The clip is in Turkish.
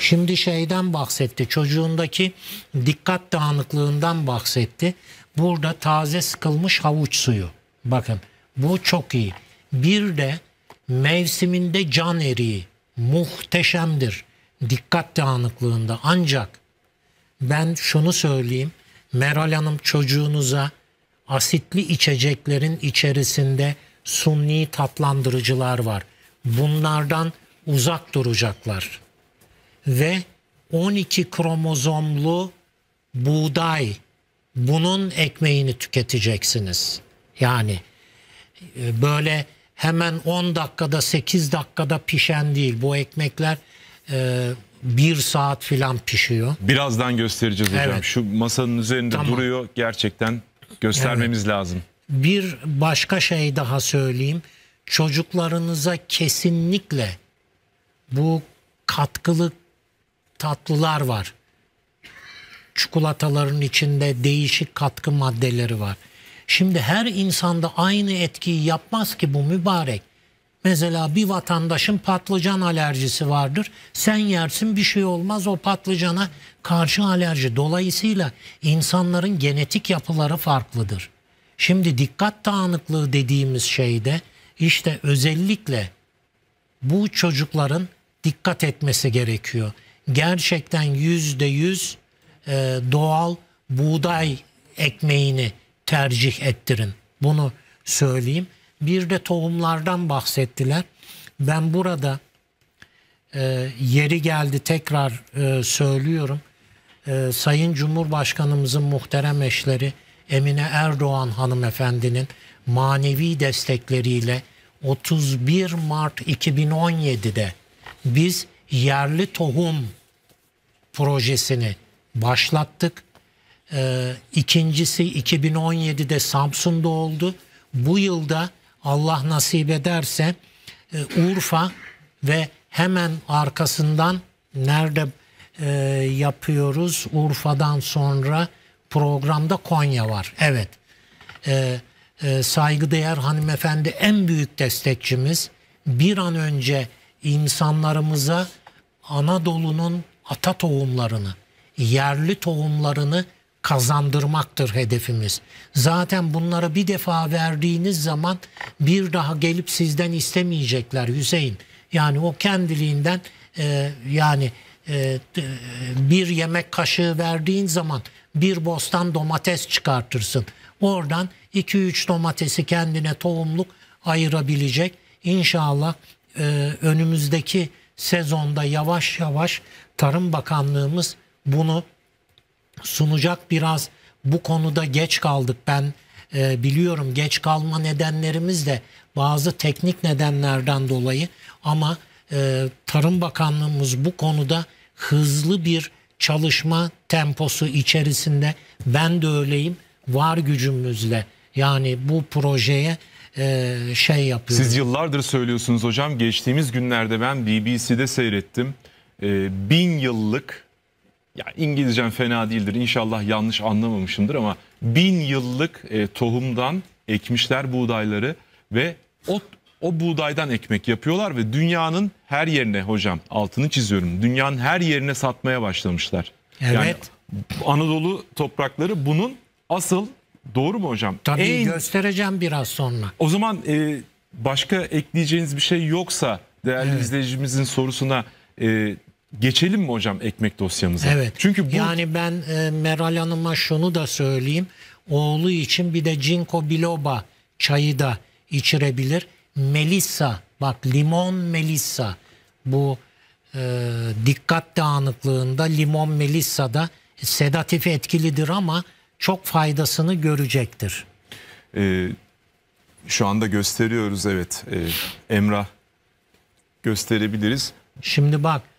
Şimdi şeyden bahsetti. Çocuğundaki dikkat dağınıklığından bahsetti. Burada taze sıkılmış havuç suyu. Bakın bu çok iyi. Bir de mevsiminde can eriği muhteşemdir. Dikkat dağınıklığında ancak ben şunu söyleyeyim. Meral Hanım çocuğunuza asitli içeceklerin içerisinde suni tatlandırıcılar var. Bunlardan uzak duracaklar ve 12 kromozomlu buğday bunun ekmeğini tüketeceksiniz. Yani e, böyle hemen 10 dakikada 8 dakikada pişen değil bu ekmekler e, bir saat filan pişiyor. Birazdan göstereceğiz hocam. Evet. Şu masanın üzerinde tamam. duruyor gerçekten göstermemiz evet. lazım. Bir başka şey daha söyleyeyim. Çocuklarınıza kesinlikle bu katkılı tatlılar var. Çikolataların içinde değişik katkı maddeleri var. Şimdi her insanda aynı etkiyi yapmaz ki bu mübarek. Mesela bir vatandaşın patlıcan alerjisi vardır. Sen yersin bir şey olmaz o patlıcana karşı alerji. Dolayısıyla insanların genetik yapıları farklıdır. Şimdi dikkat dağınıklığı dediğimiz şeyde işte özellikle bu çocukların dikkat etmesi gerekiyor gerçekten yüzde yüz e, doğal buğday ekmeğini tercih ettirin. Bunu söyleyeyim. Bir de tohumlardan bahsettiler. Ben burada e, yeri geldi tekrar e, söylüyorum. E, Sayın Cumhurbaşkanımızın muhterem eşleri Emine Erdoğan hanımefendinin manevi destekleriyle 31 Mart 2017'de biz yerli tohum projesini başlattık. Ee, ikincisi 2017'de Samsun'da oldu. Bu yılda Allah nasip ederse e, Urfa ve hemen arkasından nerede e, yapıyoruz? Urfa'dan sonra programda Konya var. Evet. E, e, saygıdeğer hanımefendi en büyük destekçimiz. Bir an önce insanlarımıza Anadolu'nun ata tohumlarını, yerli tohumlarını kazandırmaktır hedefimiz. Zaten bunlara bir defa verdiğiniz zaman bir daha gelip sizden istemeyecekler Hüseyin. Yani o kendiliğinden e, yani e, e bir yemek kaşığı verdiğin zaman bir bostan domates çıkartırsın. Oradan 2-3 domatesi kendine tohumluk ayırabilecek. İnşallah e, önümüzdeki sezonda yavaş yavaş Tarım Bakanlığımız bunu sunacak biraz bu konuda geç kaldık ben e, biliyorum geç kalma nedenlerimiz de bazı teknik nedenlerden dolayı ama e, Tarım Bakanlığımız bu konuda hızlı bir çalışma temposu içerisinde ben de öyleyim var gücümüzle yani bu projeye e, şey yapıyoruz. Siz yıllardır söylüyorsunuz hocam. Geçtiğimiz günlerde ben BBC'de seyrettim. E, bin yıllık ya İngilizcem fena değildir. İnşallah yanlış anlamamışımdır ama bin yıllık e, tohumdan ekmişler buğdayları ve o o buğdaydan ekmek yapıyorlar ve dünyanın her yerine hocam altını çiziyorum. Dünyanın her yerine satmaya başlamışlar. Evet. Yani Anadolu toprakları bunun asıl Doğru mu hocam? Tabii en... göstereceğim biraz sonra. O zaman e, başka ekleyeceğiniz bir şey yoksa değerli evet. izleyicimizin sorusuna e, geçelim mi hocam ekmek dosyamıza? Evet. Çünkü bu... Yani ben e, Meral Hanım'a şunu da söyleyeyim. Oğlu için bir de Cinko Biloba çayı da içirebilir. Melissa bak limon melissa bu e, dikkat dağınıklığında limon melissa da sedatif etkilidir ama çok faydasını görecektir. Ee, şu anda gösteriyoruz evet. Ee, Emrah gösterebiliriz. Şimdi bak